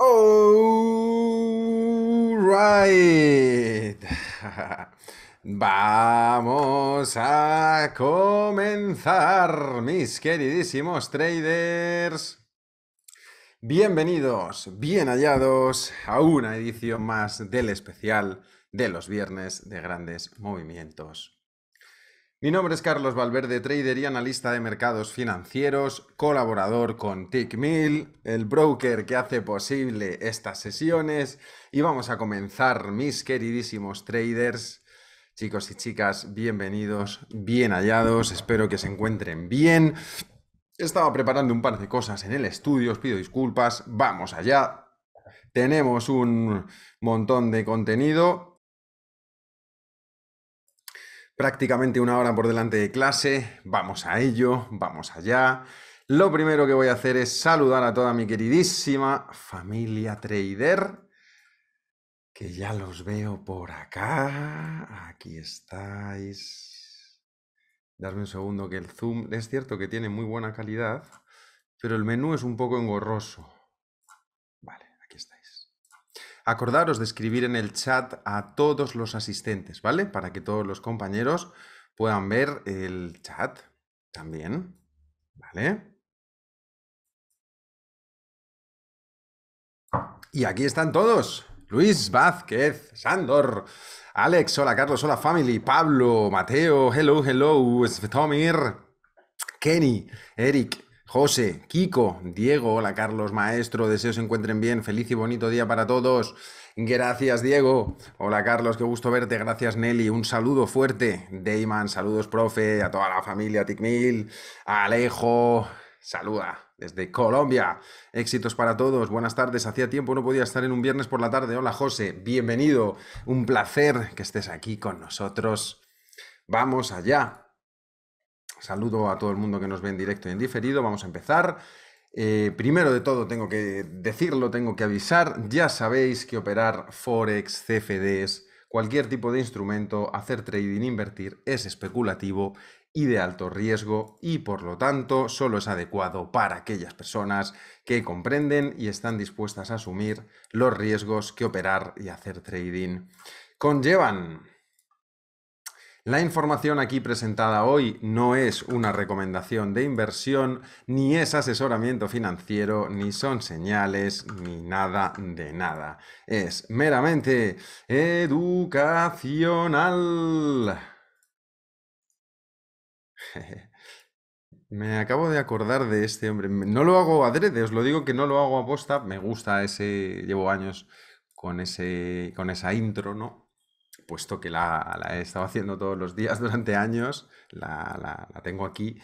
All right. Vamos a comenzar, mis queridísimos traders. Bienvenidos, bien hallados a una edición más del especial de los viernes de grandes movimientos mi nombre es Carlos Valverde, trader y analista de mercados financieros, colaborador con TickMill, el broker que hace posible estas sesiones. Y vamos a comenzar, mis queridísimos traders. Chicos y chicas, bienvenidos, bien hallados, espero que se encuentren bien. Estaba preparando un par de cosas en el estudio, os pido disculpas, vamos allá. Tenemos un montón de contenido, prácticamente una hora por delante de clase, vamos a ello, vamos allá. Lo primero que voy a hacer es saludar a toda mi queridísima familia trader, que ya los veo por acá, aquí estáis. Darme un segundo que el zoom, es cierto que tiene muy buena calidad, pero el menú es un poco engorroso acordaros de escribir en el chat a todos los asistentes, ¿vale? Para que todos los compañeros puedan ver el chat también, ¿vale? Y aquí están todos. Luis Vázquez, Sandor, Alex, hola Carlos, hola Family, Pablo, Mateo, hello, hello, Svetomir, Kenny, Eric, José, Kiko, Diego, hola Carlos, maestro, deseo se encuentren bien, feliz y bonito día para todos. Gracias Diego, hola Carlos, qué gusto verte, gracias Nelly, un saludo fuerte. Daman. saludos profe, a toda la familia Ticmil, Alejo, saluda desde Colombia. Éxitos para todos. Buenas tardes. Hacía tiempo no podía estar en un viernes por la tarde. Hola José, bienvenido. Un placer que estés aquí con nosotros. Vamos allá. Saludo a todo el mundo que nos ve en directo y en diferido. Vamos a empezar. Eh, primero de todo, tengo que decirlo, tengo que avisar. Ya sabéis que operar Forex, CFDs, cualquier tipo de instrumento, hacer trading, invertir, es especulativo y de alto riesgo y por lo tanto solo es adecuado para aquellas personas que comprenden y están dispuestas a asumir los riesgos que operar y hacer trading conllevan. La información aquí presentada hoy no es una recomendación de inversión, ni es asesoramiento financiero, ni son señales, ni nada de nada. Es meramente educacional. Me acabo de acordar de este hombre. No lo hago adrede, os lo digo que no lo hago aposta. Me gusta ese. Llevo años con, ese, con esa intro, ¿no? puesto que la, he estado haciendo todos los días durante años, la, tengo aquí.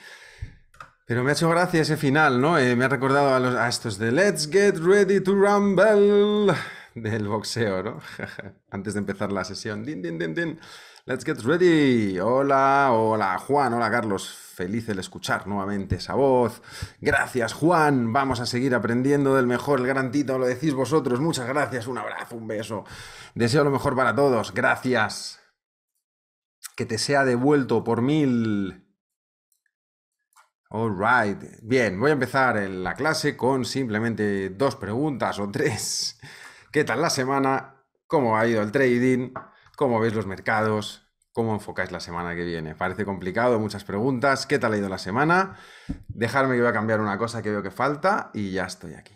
Pero me ha hecho gracia ese final, ¿no? Eh, me ha recordado a, a estos de Let's Get Ready to Rumble del boxeo, ¿no? Antes de empezar la sesión. Din, din, din, din. Let's get ready. Hola, hola Juan, hola Carlos. Feliz el escuchar nuevamente esa voz. Gracias Juan. Vamos a seguir aprendiendo del mejor. El gran Tito lo decís vosotros. Muchas gracias. Un abrazo, un beso. Deseo lo mejor para todos. Gracias. Que te sea devuelto por mil. All right. Bien, voy a empezar la clase con simplemente dos preguntas o tres. ¿Qué tal la semana? ¿Cómo ha ido el trading? cómo veis los mercados, cómo enfocáis la semana que viene. Parece complicado, muchas preguntas. ¿Qué tal ha ido la semana? Dejarme que voy a cambiar una cosa que veo que falta y ya estoy aquí.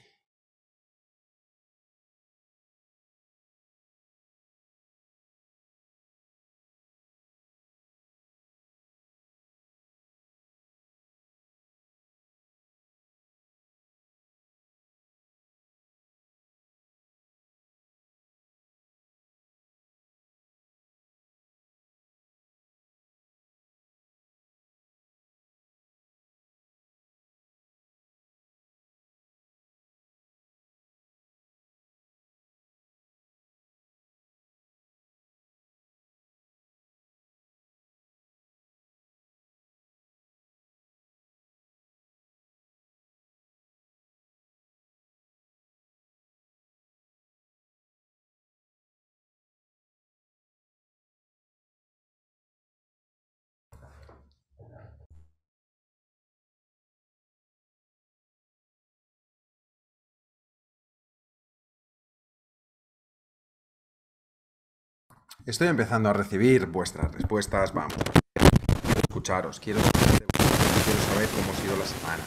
Estoy empezando a recibir vuestras respuestas, vamos. Quiero escucharos, quiero, saber cómo ha sido la semana.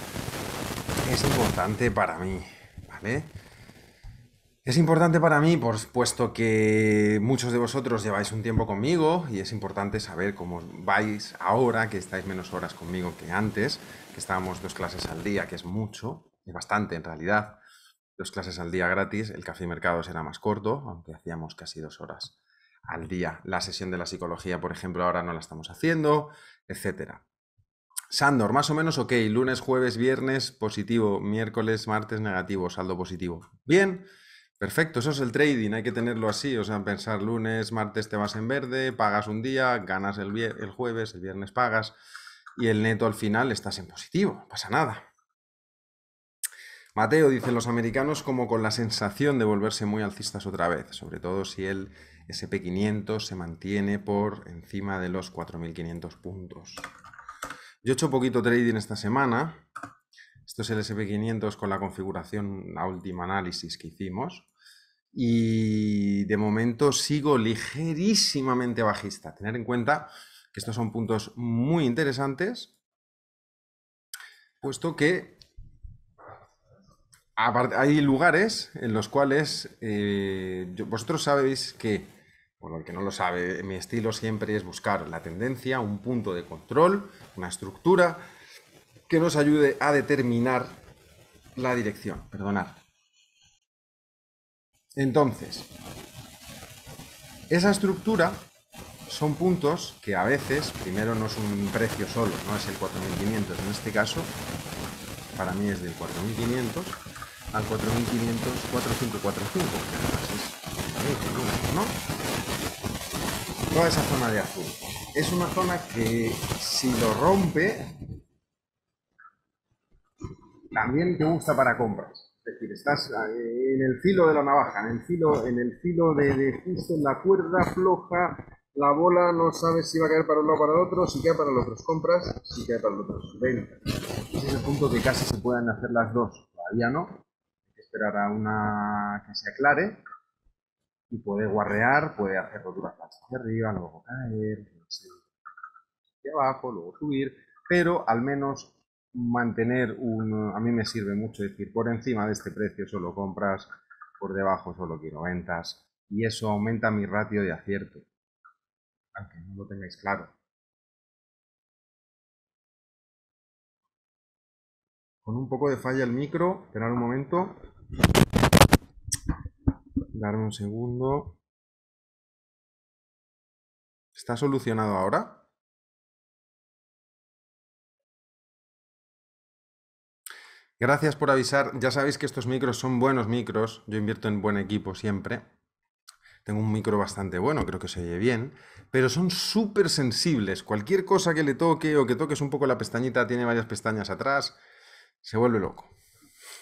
Es importante para mí, ¿vale? Es importante para mí, por puesto que muchos de vosotros lleváis un tiempo conmigo y es importante saber cómo vais ahora, que estáis menos horas conmigo que antes, que estábamos dos clases al día, que es mucho, es bastante en realidad, dos clases al día gratis, el café y mercado será más corto, aunque hacíamos casi dos horas al día. La sesión de la psicología, por ejemplo, ahora no la estamos haciendo, etcétera. Sandor, más o menos ok. Lunes, jueves, viernes, positivo. Miércoles, martes, negativo, saldo positivo. Bien, perfecto. Eso es el trading. Hay que tenerlo así. O sea, pensar lunes, martes te vas en verde, pagas un día, ganas el, el jueves, el viernes pagas y el neto al final estás en positivo. pasa nada. Mateo dice, los americanos como con la sensación de volverse muy alcistas otra vez, sobre todo si él... SP500 se mantiene por encima de los 4.500 puntos. Yo he hecho poquito trading esta semana. Esto es el SP500 con la configuración, la última análisis que hicimos. Y de momento sigo ligerísimamente bajista. Tener en cuenta que estos son puntos muy interesantes, puesto que hay lugares en los cuales eh, vosotros sabéis que por el que no lo sabe, mi estilo siempre es buscar la tendencia, un punto de control, una estructura que nos ayude a determinar la dirección. Perdonad. Entonces, esa estructura son puntos que a veces, primero no es un precio solo, no es el 4500, en este caso, para mí es del 4500 al 4500, 4545, que además es toda esa zona de azul. Es una zona que si lo rompe, también te gusta para compras. Es decir, estás eh, en el filo de la navaja, en el filo, en el filo de, justo en la cuerda floja, la bola no sabes si va a caer para un lado o para el otro, si cae para los otros compras, si cae para los otros es el punto que casi se pueden hacer las dos, todavía no. esperar a una que se aclare, y puede guarrear, puede hacer roturas hacia arriba, luego caer, hacia abajo, luego subir, pero al menos mantener un... A mí me sirve mucho decir, por encima de este precio solo compras, por debajo solo quiero ventas, y eso aumenta mi ratio de acierto, aunque no lo tengáis claro. Con un poco de falla el micro, esperar un momento. Dame un segundo. ¿Está solucionado ahora? Gracias por avisar. Ya sabéis que estos micros son buenos micros. Yo invierto en buen equipo siempre. Tengo un micro bastante bueno, creo que se oye bien, pero son súper sensibles. Cualquier cosa que le toque o que toques un poco la pestañita, tiene varias pestañas atrás, se vuelve loco.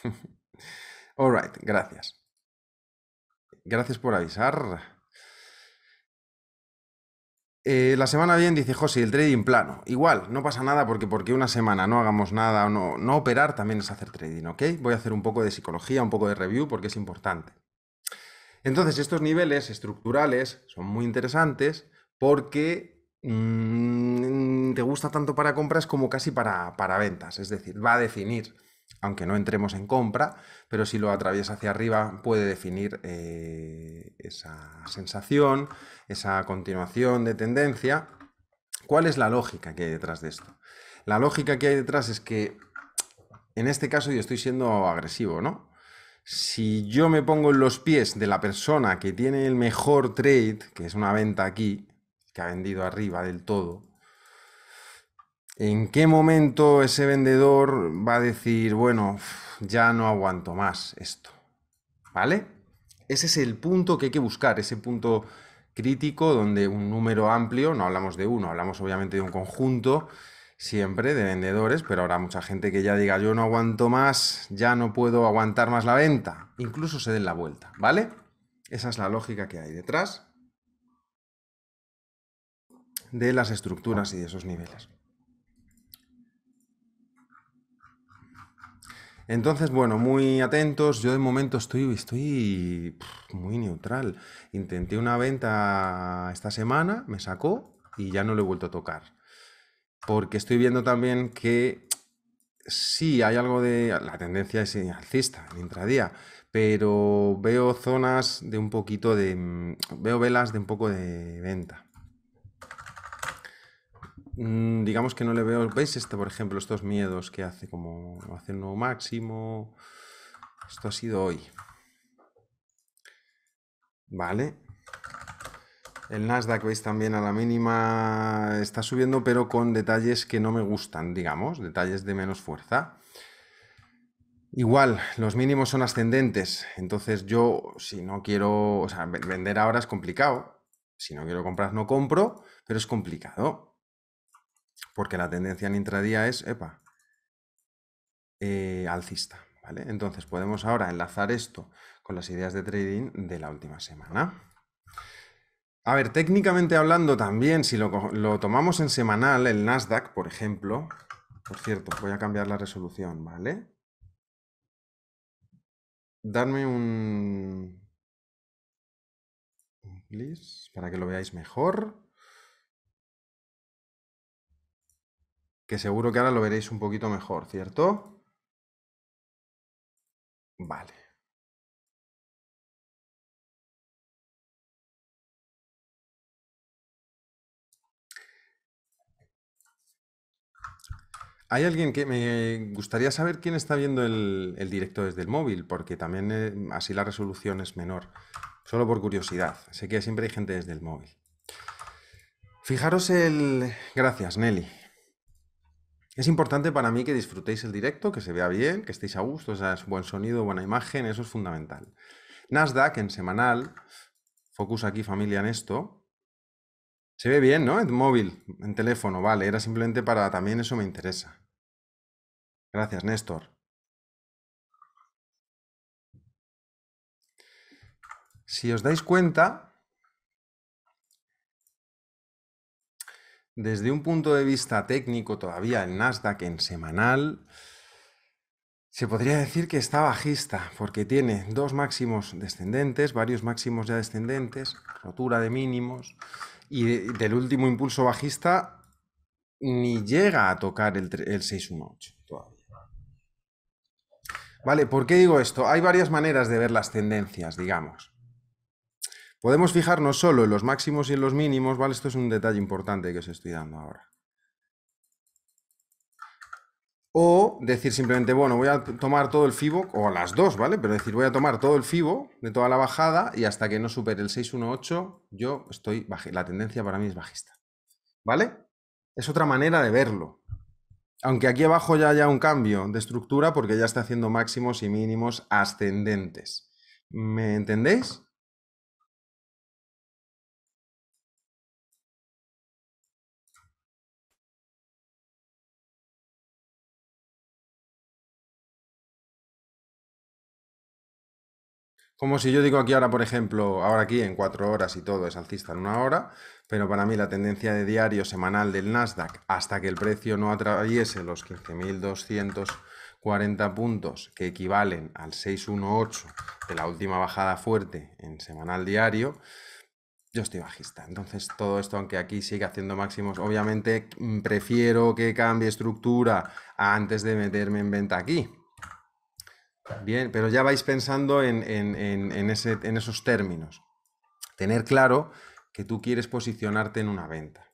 All right, gracias. Gracias por avisar. Eh, la semana bien dice José, el trading plano. Igual, no pasa nada porque porque una semana no hagamos nada o no, no operar también es hacer trading, ¿ok? Voy a hacer un poco de psicología, un poco de review porque es importante. Entonces, estos niveles estructurales son muy interesantes porque mm, te gusta tanto para compras como casi para, para ventas. Es decir, va a definir aunque no entremos en compra, pero si lo atraviesa hacia arriba puede definir eh, esa sensación, esa continuación de tendencia. ¿Cuál es la lógica que hay detrás de esto? La lógica que hay detrás es que, en este caso, yo estoy siendo agresivo, ¿no? Si yo me pongo en los pies de la persona que tiene el mejor trade, que es una venta aquí, que ha vendido arriba del todo, ¿En qué momento ese vendedor va a decir, bueno, ya no aguanto más esto? ¿Vale? Ese es el punto que hay que buscar, ese punto crítico donde un número amplio, no hablamos de uno, hablamos obviamente de un conjunto siempre de vendedores, pero habrá mucha gente que ya diga, yo no aguanto más, ya no puedo aguantar más la venta, incluso se den la vuelta, ¿vale? Esa es la lógica que hay detrás de las estructuras y de esos niveles. Entonces, bueno, muy atentos. Yo de momento estoy, estoy muy neutral. Intenté una venta esta semana, me sacó y ya no lo he vuelto a tocar. Porque estoy viendo también que sí hay algo de. La tendencia es alcista, en intradía, pero veo zonas de un poquito de. Veo velas de un poco de venta. Mm, digamos que no le veo. ¿Veis este, por ejemplo, estos miedos que hace? Como hace un nuevo máximo. Esto ha sido hoy. Vale. El Nasdaq, veis también a la mínima, está subiendo, pero con detalles que no me gustan, digamos, detalles de menos fuerza. Igual, los mínimos son ascendentes, entonces yo, si no quiero, o sea, vender ahora es complicado, si no quiero comprar no compro, pero es complicado porque la tendencia en intradía es, epa, eh, alcista. ¿vale? Entonces podemos ahora enlazar esto con las ideas de trading de la última semana. A ver, técnicamente hablando también, si lo, tomamos en semanal, el Nasdaq, por ejemplo, por cierto, voy a cambiar la resolución, ¿vale? Darme un... un please, para que lo veáis mejor. que seguro que ahora lo veréis un poquito mejor, ¿cierto? Vale. Hay alguien que me gustaría saber quién está viendo el, directo desde el móvil, porque también eh, así la resolución es menor. Solo por curiosidad. Sé que siempre hay gente desde el móvil. Fijaros el... Gracias, Nelly. Es importante para mí que disfrutéis el directo, que se vea bien, que estéis a gusto, o sea, es buen sonido, buena imagen, eso es fundamental. Nasdaq en semanal, focus aquí familia en esto. Se ve bien, ¿no? En móvil, en teléfono, vale, era simplemente para también eso me interesa. Gracias, Néstor. Si os dais cuenta, desde un punto de vista técnico, todavía el Nasdaq en semanal se podría decir que está bajista, porque tiene dos máximos descendentes, varios máximos ya descendentes, rotura de mínimos, y del último impulso bajista ni llega a tocar el, 618 todavía. Vale, ¿por qué digo esto? Hay varias maneras de ver las tendencias, digamos. Podemos fijarnos solo en los máximos y en los mínimos, ¿vale? Esto es un detalle importante que os estoy dando ahora. O decir simplemente, bueno, voy a tomar todo el FIBO, o las dos, ¿vale? Pero decir, voy a tomar todo el FIBO de toda la bajada y hasta que no supere el 618, yo estoy, bajista. la tendencia para mí es bajista, ¿vale? Es otra manera de verlo. Aunque aquí abajo ya haya un cambio de estructura porque ya está haciendo máximos y mínimos ascendentes. ¿Me entendéis? Como si yo digo aquí ahora, por ejemplo, ahora aquí en cuatro horas y todo es alcista en una hora, pero para mí la tendencia de diario semanal del Nasdaq hasta que el precio no atraviese los 15.240 puntos que equivalen al 618 de la última bajada fuerte en semanal diario, yo estoy bajista. Entonces todo esto, aunque aquí siga haciendo máximos, obviamente mm, prefiero que cambie estructura antes de meterme en venta aquí. Bien, pero ya vais pensando en, esos términos. Tener claro que tú quieres posicionarte en una venta.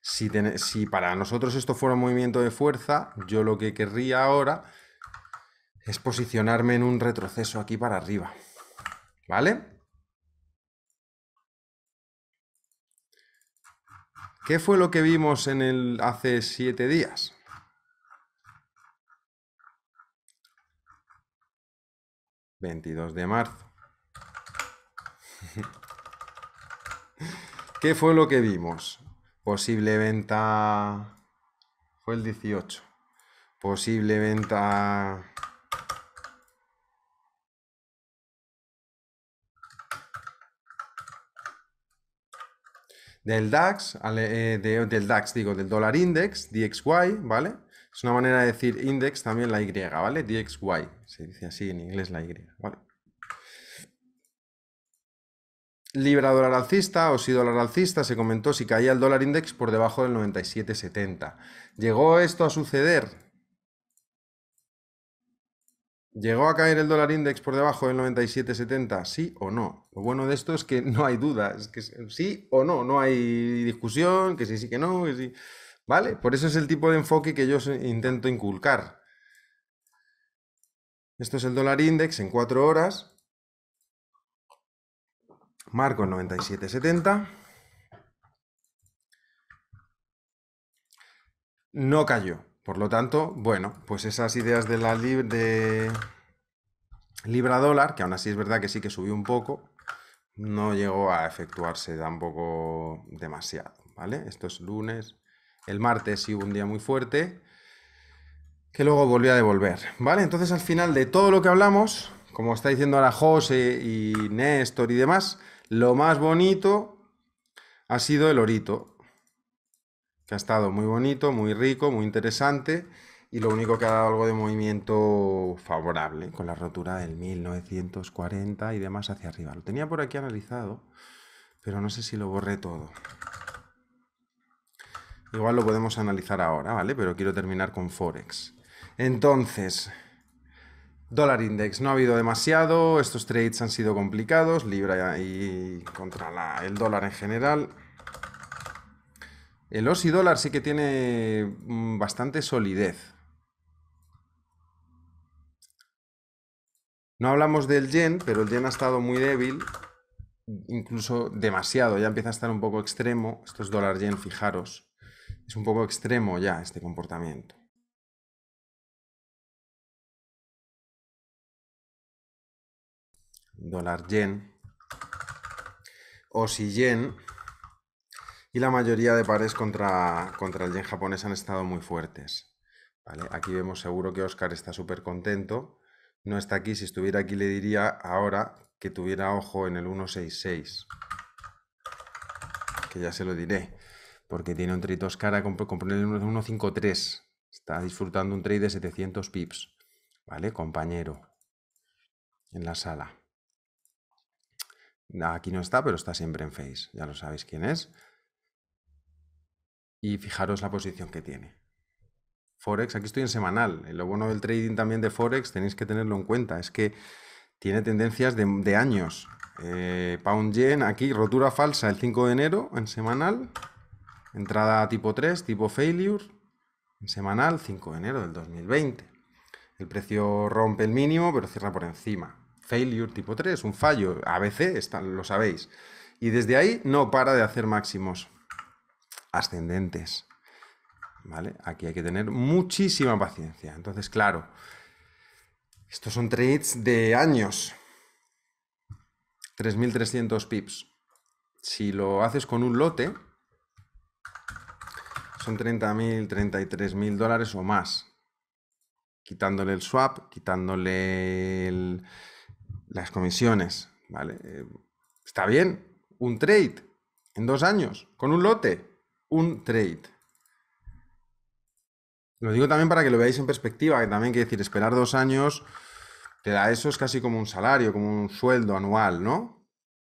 Si, si, para nosotros esto fuera un movimiento de fuerza, yo lo que querría ahora es posicionarme en un retroceso aquí para arriba. ¿Vale? ¿Qué fue lo que vimos en el hace siete días? 22 de marzo. ¿Qué fue lo que vimos? Posible venta... Fue el 18. Posible venta... Del DAX, eh, del DAX, digo, del dólar index, DXY, ¿vale? Es una manera de decir index también la Y, ¿vale? DXY, se dice así en inglés la Y, ¿vale? Libra dólar alcista o si dólar alcista, se comentó si caía el dólar index por debajo del 97.70. ¿Llegó esto a suceder? ¿Llegó a caer el dólar index por debajo del 97.70? ¿Sí o no? Lo bueno de esto es que no hay duda, es que sí o no, no hay discusión, que sí, sí, que no, que sí. ¿Vale? Por eso es el tipo de enfoque que yo intento inculcar. Esto es el dólar index en 4 horas. Marco en 97.70. No cayó. Por lo tanto, bueno, pues esas ideas de la de libra dólar, que aún así es verdad que sí que subió un poco, no llegó a efectuarse tampoco demasiado. ¿Vale? Esto es lunes el martes sí hubo un día muy fuerte, que luego volvió a devolver, ¿vale? Entonces al final de todo lo que hablamos, como está diciendo ahora José y Néstor y demás, lo más bonito ha sido el orito, que ha estado muy bonito, muy rico, muy interesante, y lo único que ha dado algo de movimiento favorable, con la rotura del 1940 y demás hacia arriba. Lo tenía por aquí analizado, pero no sé si lo borré todo. Igual lo podemos analizar ahora, ¿vale? Pero quiero terminar con Forex. Entonces, dólar index no ha habido demasiado, estos trades han sido complicados, libra y contra el dólar en general. El OSI dólar sí que tiene mm, bastante solidez. No hablamos del yen, pero el yen ha estado muy débil, incluso demasiado, ya empieza a estar un poco extremo. Estos es dólar yen, fijaros. Es un poco extremo ya este comportamiento. Dólar yen o si yen y la mayoría de pares contra, el yen japonés han estado muy fuertes. ¿vale? Aquí vemos seguro que Oscar está súper contento. No está aquí, si estuviera aquí le diría ahora que tuviera ojo en el 166. Que ya se lo diré porque tiene un trade cara con, ponerle 1.53. Está disfrutando un trade de 700 pips. ¿Vale? Compañero. En la sala. Aquí no está, pero está siempre en face. Ya lo sabéis quién es. Y fijaros la posición que tiene. Forex, aquí estoy en semanal. Lo bueno del trading también de Forex, tenéis que tenerlo en cuenta, es que tiene tendencias de, años. Eh, pound yen, aquí rotura falsa el 5 de enero en semanal. Entrada tipo 3, tipo failure, semanal, 5 de enero del 2020. El precio rompe el mínimo, pero cierra por encima. Failure tipo 3, un fallo, ABC, está, lo sabéis. Y desde ahí no para de hacer máximos ascendentes. ¿Vale? Aquí hay que tener muchísima paciencia. Entonces, claro, estos son trades de años. 3.300 pips. Si lo haces con un lote, son 30.000, 33.000 dólares o más. Quitándole el swap, quitándole las comisiones, ¿vale? Eh, está bien, un trade en dos años, con un lote, un trade. Lo digo también para que lo veáis en perspectiva, que también quiere decir, esperar dos años, te da eso, es casi como un salario, como un sueldo anual, ¿no?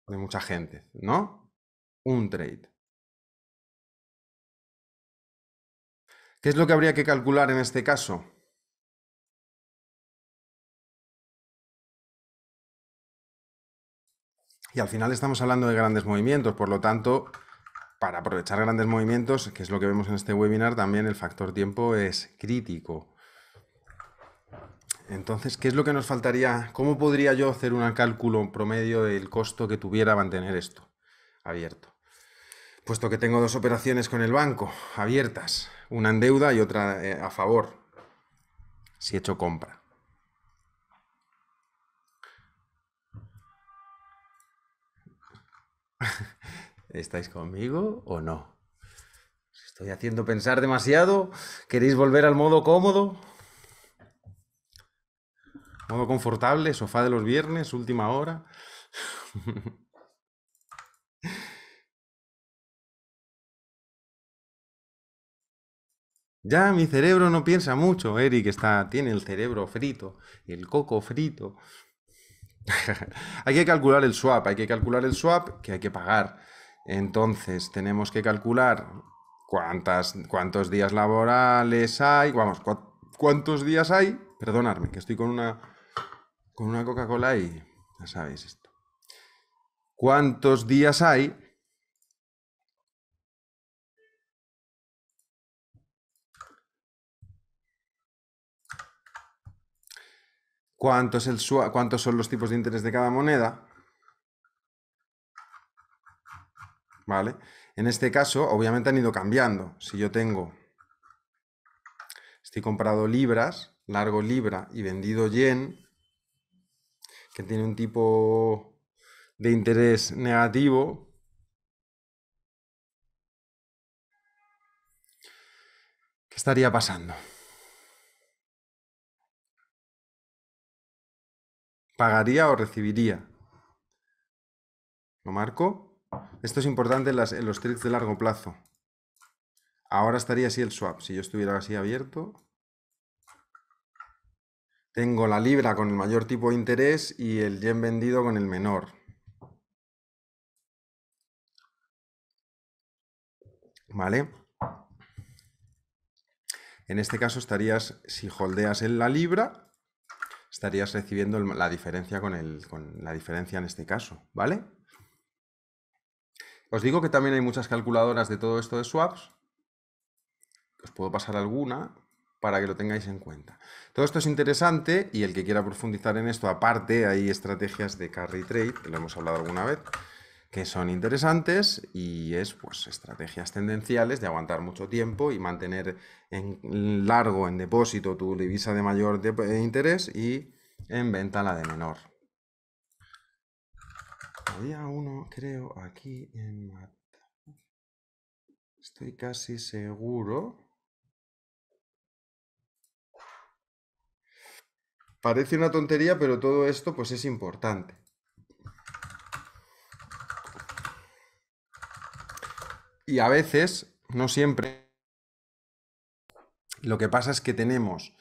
De mucha gente, ¿no? Un trade. ¿Qué es lo que habría que calcular en este caso? Y al final estamos hablando de grandes movimientos, por lo tanto, para aprovechar grandes movimientos, que es lo que vemos en este webinar, también el factor tiempo es crítico. Entonces, ¿qué es lo que nos faltaría? ¿Cómo podría yo hacer un cálculo promedio del costo que tuviera mantener esto abierto? puesto que tengo dos operaciones con el banco abiertas, una en deuda y otra eh, a favor, si he hecho compra. ¿Estáis conmigo o no? estoy haciendo pensar demasiado? ¿Queréis volver al modo cómodo? ¿Modo confortable? ¿Sofá de los viernes? ¿Última hora? Ya mi cerebro no piensa mucho, Eric está, tiene el cerebro frito, el coco frito. hay que calcular el swap, hay que calcular el swap que hay que pagar. Entonces tenemos que calcular cuántas, cuántos días laborales hay, vamos, cuántos días hay. Perdonadme, que estoy con una, con una Coca-Cola y ya sabéis esto. ¿Cuántos días hay cuántos son los tipos de interés de cada moneda. ¿Vale? En este caso, obviamente han ido cambiando. Si yo tengo, estoy comprado libras, largo libra y vendido yen, que tiene un tipo de interés negativo, ¿qué estaría pasando? pagaría o recibiría. ¿Lo marco? Esto es importante en, los tricks de largo plazo. Ahora estaría así el swap. Si yo estuviera así abierto, tengo la libra con el mayor tipo de interés y el yen vendido con el menor. ¿Vale? En este caso estarías, si holdeas en la libra, estarías recibiendo la diferencia con, con la diferencia en este caso, ¿vale? Os digo que también hay muchas calculadoras de todo esto de swaps. Os puedo pasar alguna para que lo tengáis en cuenta. Todo esto es interesante y el que quiera profundizar en esto, aparte hay estrategias de carry trade, que lo hemos hablado alguna vez, que son interesantes y es pues estrategias tendenciales de aguantar mucho tiempo y mantener en largo en depósito tu divisa de mayor de eh, interés y en venta la de menor. Había uno, creo, aquí en Estoy casi seguro. Parece una tontería, pero todo esto pues es importante. Y a veces, no siempre, lo que pasa es que tenemos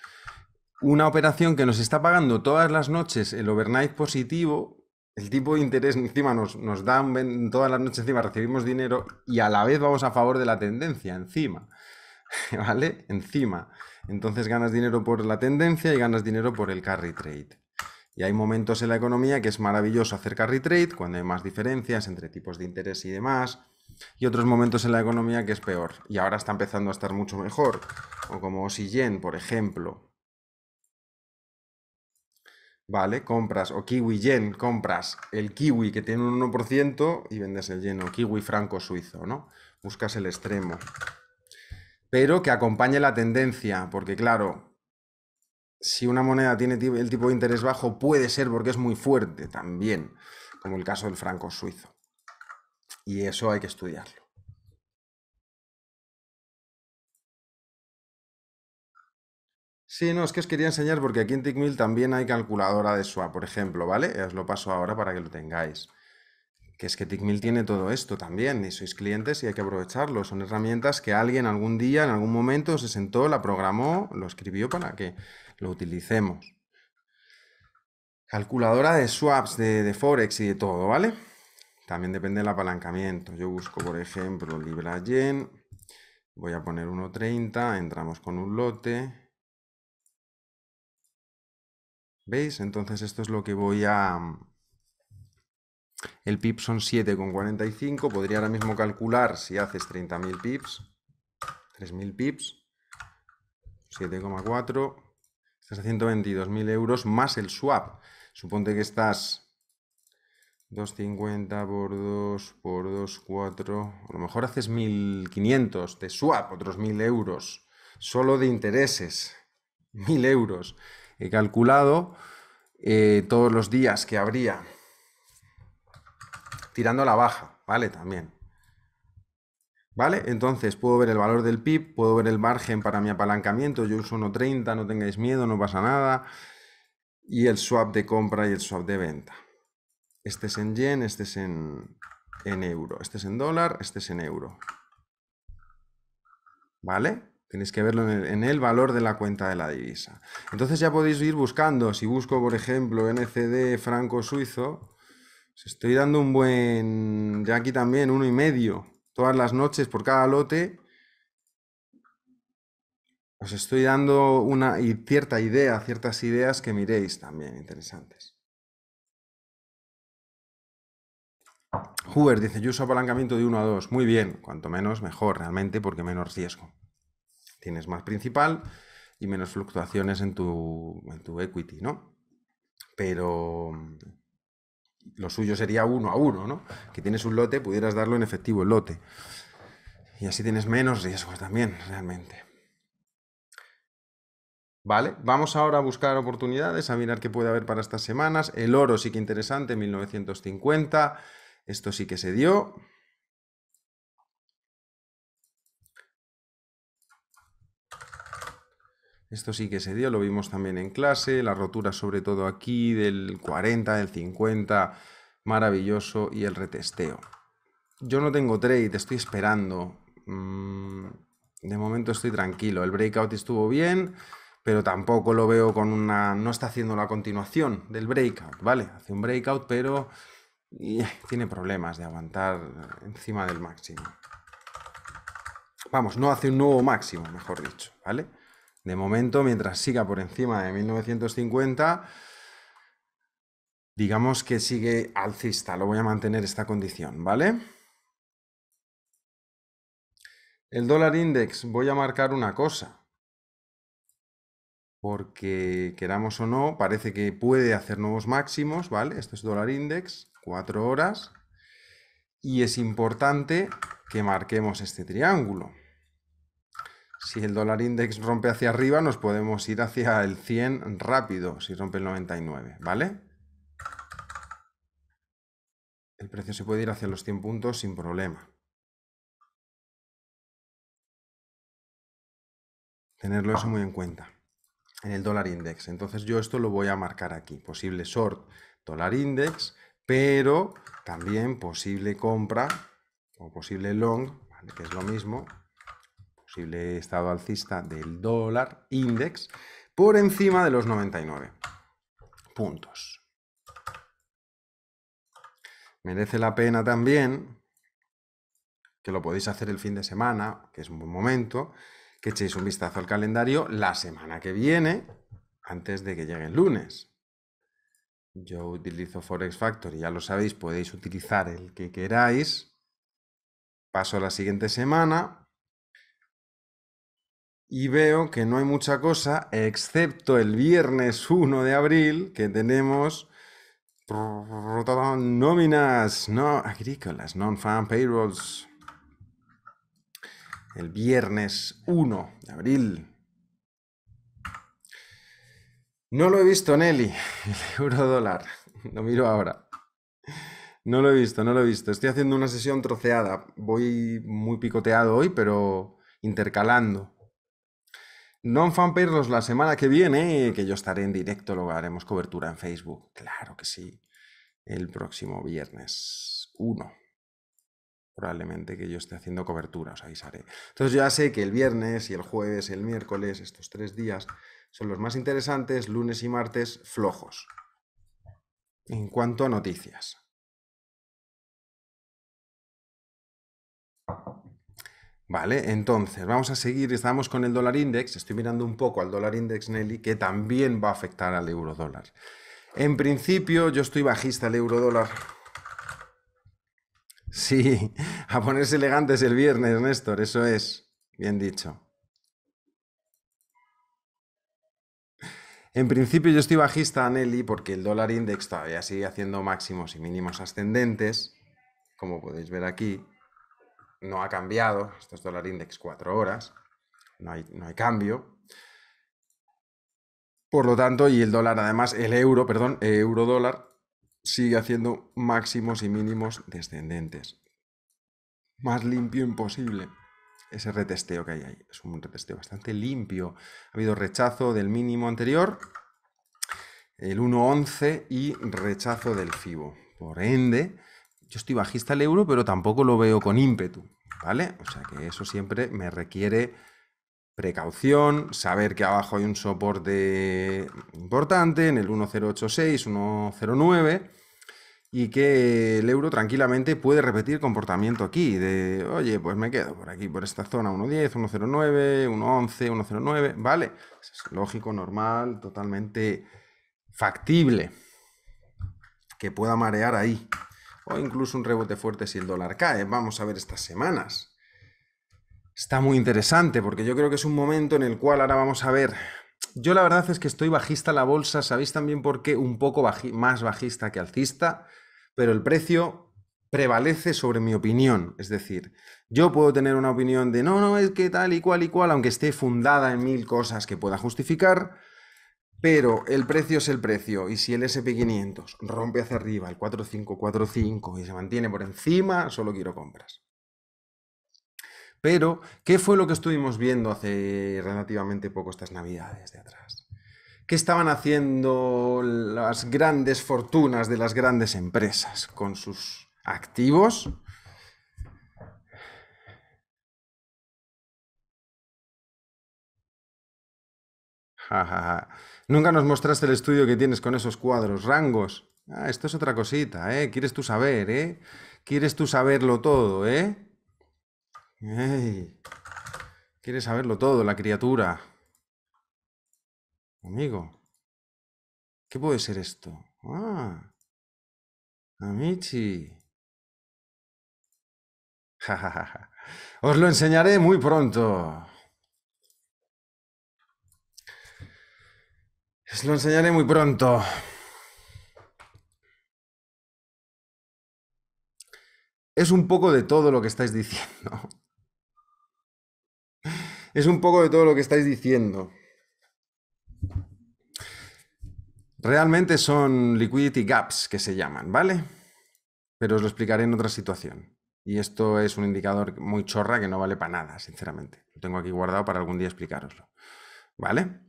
una operación que nos está pagando todas las noches el overnight positivo, el tipo de interés encima nos, nos da todas las noches encima recibimos dinero y a la vez vamos a favor de la tendencia encima. ¿Vale? Encima. Entonces ganas dinero por la tendencia y ganas dinero por el carry trade. Y hay momentos en la economía que es maravilloso hacer carry trade, cuando hay más diferencias entre tipos de interés y demás, y otros momentos en la economía que es peor. Y ahora está empezando a estar mucho mejor. O como Yen, por ejemplo. ¿Vale? Compras, o kiwi yen, compras el kiwi que tiene un 1% y vendes el yen, o kiwi franco suizo, ¿no? Buscas el extremo. Pero que acompañe la tendencia, porque claro, si una moneda tiene el tipo de interés bajo, puede ser porque es muy fuerte también, como el caso del franco suizo. Y eso hay que estudiarlo. Sí, no, es que os quería enseñar porque aquí en TICMIL también hay calculadora de swap, por ejemplo, ¿vale? Os lo paso ahora para que lo tengáis. Que es que TICMIL tiene todo esto también, y sois clientes y hay que aprovecharlo. Son herramientas que alguien algún día, en algún momento, se sentó, la programó, lo escribió para que lo utilicemos. Calculadora de swaps, de, de forex y de todo, ¿vale? También depende del apalancamiento. Yo busco, por ejemplo, libra yen. Voy a poner 1.30, entramos con un lote. ¿Veis? Entonces esto es lo que voy a... El PIB son 7,45. Podría ahora mismo calcular si haces 30.000 pips. 3.000 pips. 7,4. Estás a 122.000 euros más el swap. Suponte que estás 250 por 2 por 2, 4. A lo mejor haces 1500 de swap, otros 1000 euros, solo de intereses. 1000 euros. He calculado eh, todos los días que habría, tirando la baja, ¿vale? También. ¿Vale? Entonces puedo ver el valor del PIB, puedo ver el margen para mi apalancamiento. Yo uso 1.30, no tengáis miedo, no pasa nada. Y el swap de compra y el swap de venta. Este es en yen, este es en, euro. Este es en dólar, este es en euro. ¿Vale? Tenéis que verlo en el, valor de la cuenta de la divisa. Entonces ya podéis ir buscando. Si busco, por ejemplo, NCD franco suizo, os estoy dando un buen, ya aquí también, uno y medio. Todas las noches por cada lote, os estoy dando una y cierta idea, ciertas ideas que miréis también interesantes. Hoover dice, yo uso apalancamiento de 1 a 2. Muy bien, cuanto menos, mejor realmente, porque menos riesgo. Tienes más principal y menos fluctuaciones en tu, en tu equity, ¿no? Pero mm, lo suyo sería 1 a 1, ¿no? Que tienes un lote, pudieras darlo en efectivo el lote. Y así tienes menos riesgos también, realmente. ¿Vale? Vamos ahora a buscar oportunidades, a mirar qué puede haber para estas semanas. El oro sí que interesante, 1950. Esto sí que se dio. Esto sí que se dio, lo vimos también en clase, la rotura sobre todo aquí del 40, del 50, maravilloso, y el retesteo. Yo no tengo trade, estoy esperando. Mm, de momento estoy tranquilo, el breakout estuvo bien, pero tampoco lo veo con una... no está haciendo la continuación del breakout, ¿vale? Hace un breakout, pero y tiene problemas de aguantar encima del máximo. Vamos, no hace un nuevo máximo, mejor dicho, ¿vale? De momento, mientras siga por encima de 1950, digamos que sigue alcista. Lo voy a mantener esta condición, ¿vale? El dólar index, voy a marcar una cosa. Porque queramos o no, parece que puede hacer nuevos máximos, ¿vale? Esto es dólar index. 4 horas y es importante que marquemos este triángulo. Si el dólar index rompe hacia arriba, nos podemos ir hacia el 100 rápido, si rompe el 99, ¿vale? El precio se puede ir hacia los 100 puntos sin problema. Tenerlo eso muy en cuenta, en el dólar index. Entonces yo esto lo voy a marcar aquí, posible short dólar index, pero también posible compra o posible long, que es lo mismo, posible estado alcista del dólar index por encima de los 99 puntos. Merece la pena también que lo podéis hacer el fin de semana, que es un buen momento, que echéis un vistazo al calendario la semana que viene, antes de que llegue el lunes. Yo utilizo Forex Factory, ya lo sabéis, podéis utilizar el que queráis. Paso a la siguiente semana y veo que no hay mucha cosa, excepto el viernes 1 de abril que tenemos nóminas no agrícolas, non-farm payrolls. El viernes 1 de abril no lo he visto, Nelly, el euro dólar. Lo miro ahora. No lo he visto, no lo he visto. Estoy haciendo una sesión troceada. Voy muy picoteado hoy, pero intercalando. Non-fan perros la semana que viene, que yo estaré en directo, luego haremos cobertura en Facebook. Claro que sí. El próximo viernes 1. Probablemente que yo esté haciendo cobertura, os avisaré. Entonces yo ya sé que el viernes y el jueves, el miércoles, estos tres días, son los más interesantes, lunes y martes flojos. En cuanto a noticias. Vale, entonces vamos a seguir, estamos con el dólar index, estoy mirando un poco al dólar index Nelly, que también va a afectar al euro dólar. En principio yo estoy bajista al euro dólar. Sí, a ponerse elegantes el viernes, Néstor, eso es, bien dicho. En principio yo estoy bajista, Nelly, porque el dólar index todavía sigue haciendo máximos y mínimos ascendentes, como podéis ver aquí. No ha cambiado, esto es dólar index 4 horas, no hay, no hay cambio. Por lo tanto, y el dólar además, el euro, perdón, euro dólar, sigue haciendo máximos y mínimos descendentes. Más limpio imposible ese retesteo que hay ahí. Es un retesteo bastante limpio. Ha habido rechazo del mínimo anterior, el 1.11 y rechazo del FIBO. Por ende, yo estoy bajista al euro, pero tampoco lo veo con ímpetu, ¿vale? O sea que eso siempre me requiere precaución, saber que abajo hay un soporte importante en el 1086, 109 y que el euro tranquilamente puede repetir comportamiento aquí, de, oye, pues me quedo por aquí, por esta zona 1.10, 1.09, 1.11, 1.09, ¿vale? Es lógico, normal, totalmente factible que pueda marear ahí. O incluso un rebote fuerte si el dólar cae. Vamos a ver estas semanas. Está muy interesante porque yo creo que es un momento en el cual ahora vamos a ver yo la verdad es que estoy bajista la bolsa, ¿sabéis también por qué? Un poco más bajista que alcista pero el precio prevalece sobre mi opinión. Es decir, yo puedo tener una opinión de no, no, es que tal y cual y cual, aunque esté fundada en mil cosas que pueda justificar, pero el precio es el precio. Y si el SP500 rompe hacia arriba el 4545 y se mantiene por encima, solo quiero compras. Pero, ¿qué fue lo que estuvimos viendo hace relativamente poco estas navidades de atrás? ¿Qué estaban haciendo las grandes fortunas de las grandes empresas con sus activos? Nunca nos mostraste el estudio que tienes con esos cuadros, rangos. Ah, esto es otra cosita, ¿eh? Quieres tú saber, ¿eh? Quieres tú saberlo todo, ¿eh? Quieres saberlo todo, la criatura. Amigo, ¿Qué puede ser esto? Ah, Amici. Os lo enseñaré muy pronto. Os lo enseñaré muy pronto. Es un poco de todo lo que estáis diciendo. Es un poco de todo lo que estáis diciendo. Realmente son liquidity gaps que se llaman, ¿vale? Pero os lo explicaré en otra situación. Y esto es un indicador muy chorra que no vale para nada, sinceramente. Lo tengo aquí guardado para algún día explicaroslo. ¿Vale?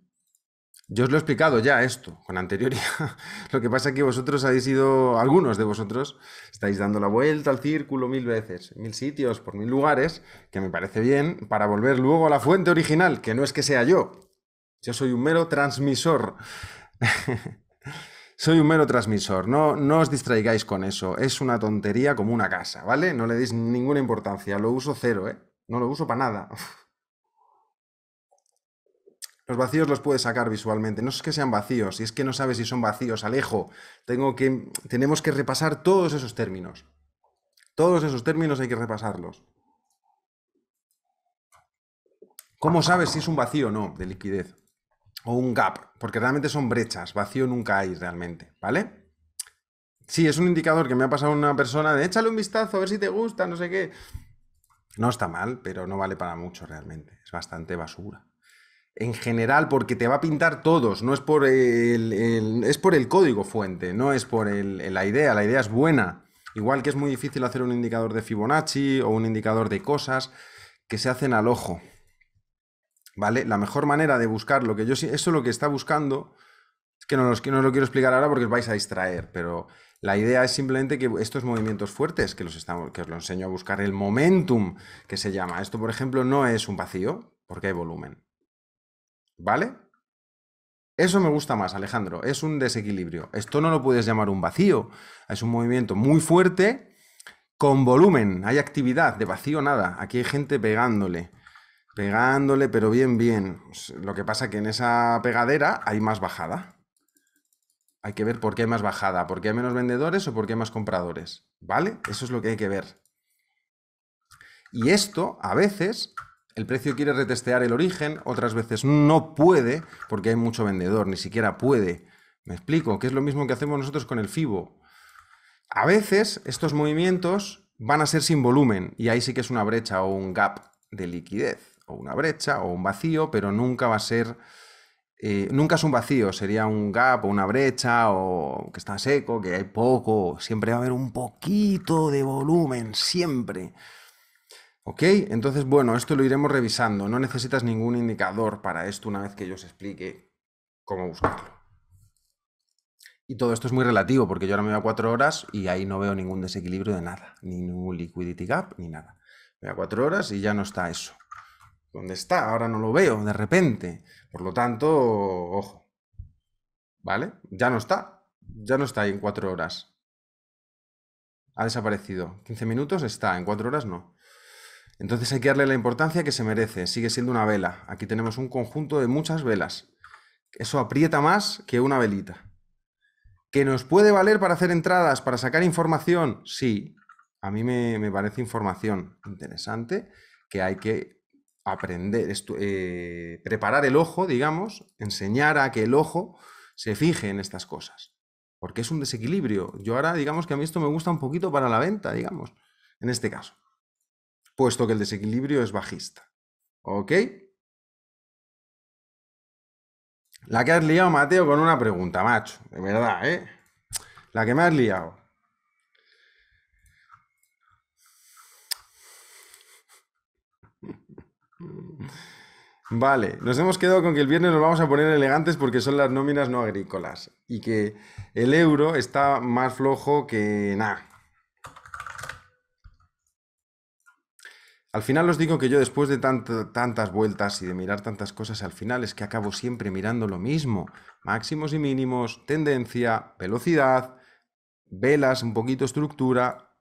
Yo os lo he explicado ya esto, con anterioridad. lo que pasa es que vosotros habéis ido, algunos de vosotros, estáis dando la vuelta al círculo mil veces, mil sitios, por mil lugares, que me parece bien, para volver luego a la fuente original, que no es que sea yo. Yo soy un mero transmisor. Soy un mero transmisor, no, no os distraigáis con eso, es una tontería como una casa, ¿vale? No le deis ninguna importancia, lo uso cero, ¿eh? No lo uso para nada. Los vacíos los puedes sacar visualmente. No es que sean vacíos, y es que no sabes si son vacíos, Alejo. Tengo que, tenemos que repasar todos esos términos. Todos esos términos hay que repasarlos. ¿Cómo sabes si es un vacío o no de liquidez? o un gap, porque realmente son brechas, vacío nunca hay realmente, ¿vale? Sí, es un indicador que me ha pasado una persona de échale un vistazo a ver si te gusta, no sé qué. No está mal, pero no vale para mucho realmente, es bastante basura. En general, porque te va a pintar todos, no es por el, es por el código fuente, no es por la idea, la idea es buena. Igual que es muy difícil hacer un indicador de Fibonacci o un indicador de cosas que se hacen al ojo. ¿Vale? La mejor manera de buscar lo que yo eso lo que está buscando, que no, los, no lo quiero explicar ahora porque os vais a distraer, pero la idea es simplemente que estos movimientos fuertes, que, los estamos, que os lo enseño a buscar, el momentum que se llama, esto por ejemplo no es un vacío, porque hay volumen. ¿Vale? Eso me gusta más, Alejandro, es un desequilibrio. Esto no lo puedes llamar un vacío, es un movimiento muy fuerte con volumen, hay actividad, de vacío nada, aquí hay gente pegándole. Pegándole, pero bien, bien. Lo que pasa es que en esa pegadera hay más bajada. Hay que ver por qué hay más bajada, por qué hay menos vendedores o por qué hay más compradores. ¿Vale? Eso es lo que hay que ver. Y esto, a veces, el precio quiere retestear el origen, otras veces no puede porque hay mucho vendedor, ni siquiera puede. Me explico, que es lo mismo que hacemos nosotros con el FIBO. A veces estos movimientos van a ser sin volumen y ahí sí que es una brecha o un gap de liquidez o una brecha o un vacío, pero nunca va a ser, eh, nunca es un vacío, sería un gap o una brecha o que está seco, que hay poco, siempre va a haber un poquito de volumen, siempre. ¿Ok? Entonces, bueno, esto lo iremos revisando. No necesitas ningún indicador para esto una vez que yo os explique cómo buscarlo. Y todo esto es muy relativo, porque yo ahora me voy a cuatro horas y ahí no veo ningún desequilibrio de nada, ni ningún liquidity gap, ni nada. Me voy a cuatro horas y ya no está eso. ¿Dónde está? Ahora no lo veo de repente. Por lo tanto, ojo. ¿Vale? Ya no está. Ya no está ahí en cuatro horas. Ha desaparecido. 15 minutos está, en cuatro horas no. Entonces hay que darle la importancia que se merece. Sigue siendo una vela. Aquí tenemos un conjunto de muchas velas. Eso aprieta más que una velita. ¿Que nos puede valer para hacer entradas, para sacar información? Sí, a mí me, me parece información interesante que hay que aprender, eh, preparar el ojo, digamos, enseñar a que el ojo se fije en estas cosas. Porque es un desequilibrio. Yo ahora, digamos que a mí esto me gusta un poquito para la venta, digamos, en este caso. Puesto que el desequilibrio es bajista. ¿Ok? La que has liado, Mateo, con una pregunta, macho. De verdad, ¿eh? La que me has liado. Vale, nos hemos quedado con que el viernes nos vamos a poner elegantes porque son las nóminas no agrícolas y que el euro está más flojo que nada. Al final os digo que yo después de tantas vueltas y de mirar tantas cosas, al final es que acabo siempre mirando lo mismo. Máximos y mínimos, tendencia, velocidad, velas, un poquito estructura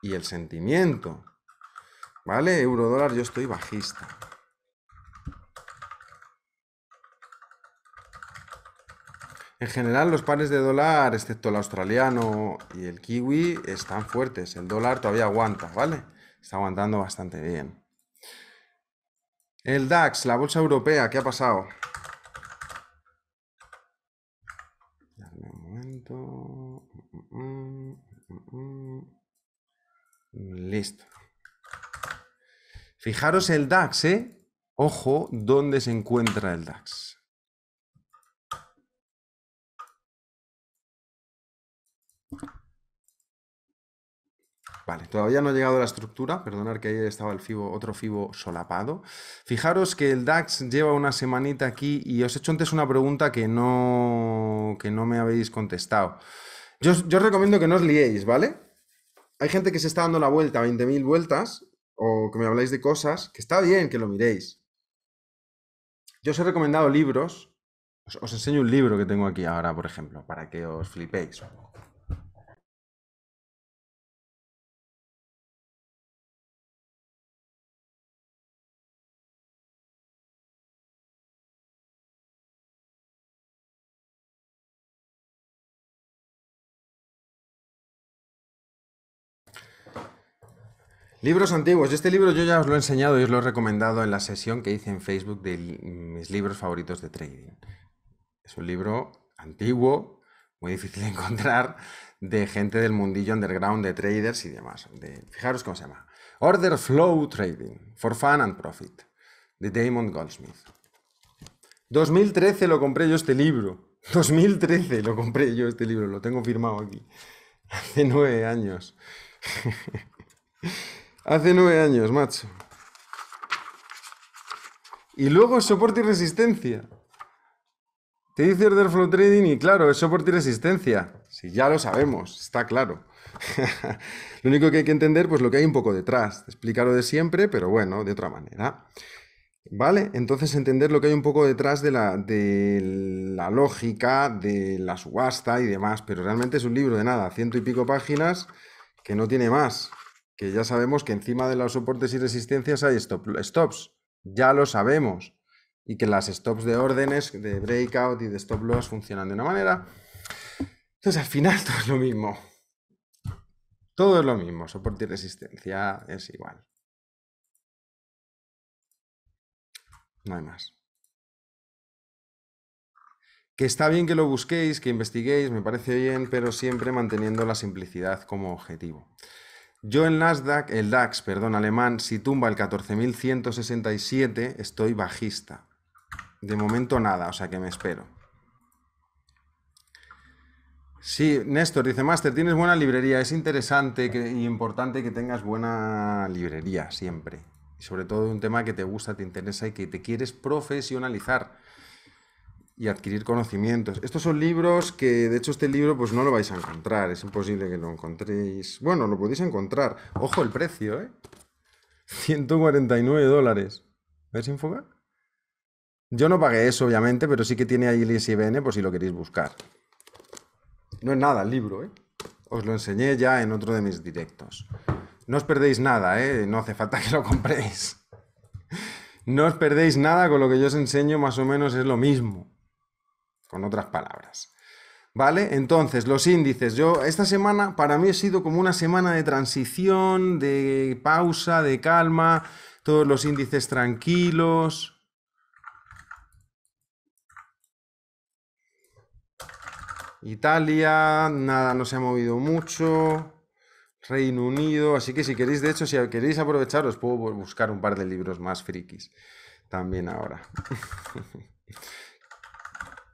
y el sentimiento. ¿Vale? Euro dólar, yo estoy bajista. En general los pares de dólar, excepto el australiano y el kiwi, están fuertes. El dólar todavía aguanta, ¿vale? Está aguantando bastante bien. El DAX, la bolsa europea, ¿qué ha pasado? Dame un momento. Mm, mm, mm, Listo. Fijaros el DAX, ¿eh? Ojo, ¿dónde se encuentra el DAX? Vale, todavía no ha llegado a la estructura, perdonar que ahí estaba el FIBO, otro FIBO solapado. Fijaros que el DAX lleva una semanita aquí y os he hecho antes una pregunta que no, que no me habéis contestado. Yo, yo os recomiendo que no os liéis, ¿vale? Hay gente que se está dando la vuelta, 20.000 vueltas, o que me habláis de cosas, que está bien que lo miréis. Yo os he recomendado libros, os, os enseño un libro que tengo aquí ahora, por ejemplo, para que os flipéis. Libros antiguos. Este libro yo ya os lo he enseñado y os lo he recomendado en la sesión que hice en Facebook de mis libros favoritos de trading. Es un libro antiguo, muy difícil de encontrar, de gente del mundillo underground, de traders y demás. fijaros cómo se llama. Order Flow Trading, for Fun and Profit, de Damon Goldsmith. 2013 lo compré yo este libro. 2013 lo compré yo este libro, lo tengo firmado aquí. Hace nueve años. Hace nueve años, macho. Y luego soporte y resistencia. Te dice order flow trading y claro, es soporte y resistencia. Si ya lo sabemos, está claro. lo único que hay que entender, pues lo que hay un poco detrás. Explicarlo de siempre, pero bueno, de otra manera. ¿Vale? Entonces entender lo que hay un poco detrás de la, de la lógica, de la subasta y demás. Pero realmente es un libro de nada, ciento y pico páginas, que no tiene más que ya sabemos que encima de los soportes y resistencias hay stops, ya lo sabemos, y que las stops de órdenes, de breakout y de stop loss funcionan de una manera. Entonces al final todo es lo mismo. Todo es lo mismo, soporte y resistencia es igual. No hay más. Que está bien que lo busquéis, que investiguéis, me parece bien, pero siempre manteniendo la simplicidad como objetivo. Yo en Nasdaq, el DAX, perdón, alemán, si tumba el 14.167, estoy bajista. De momento nada, o sea que me espero. Sí, Néstor dice, Master, tienes buena librería. Es interesante e importante que tengas buena librería siempre. Y sobre todo un tema que te gusta, te interesa y que te quieres profesionalizar y adquirir conocimientos. Estos son libros que, de hecho, este libro pues no lo vais a encontrar, es imposible que lo encontréis. Bueno, lo podéis encontrar. Ojo el precio, ¿eh? 149 dólares. ¿Ves enfocar? Yo no pagué eso, obviamente, pero sí que tiene ahí el ISBN por si lo queréis buscar. No es nada el libro, ¿eh? Os lo enseñé ya en otro de mis directos. No os perdéis nada, ¿eh? No hace falta que lo compréis. No os perdéis nada con lo que yo os enseño, más o menos es lo mismo con otras palabras. ¿Vale? Entonces, los índices. Yo, esta semana para mí ha sido como una semana de transición, de pausa, de calma, todos los índices tranquilos. Italia, nada, no se ha movido mucho. Reino Unido, así que si queréis, de hecho, si queréis aprovechar, os puedo buscar un par de libros más frikis también ahora.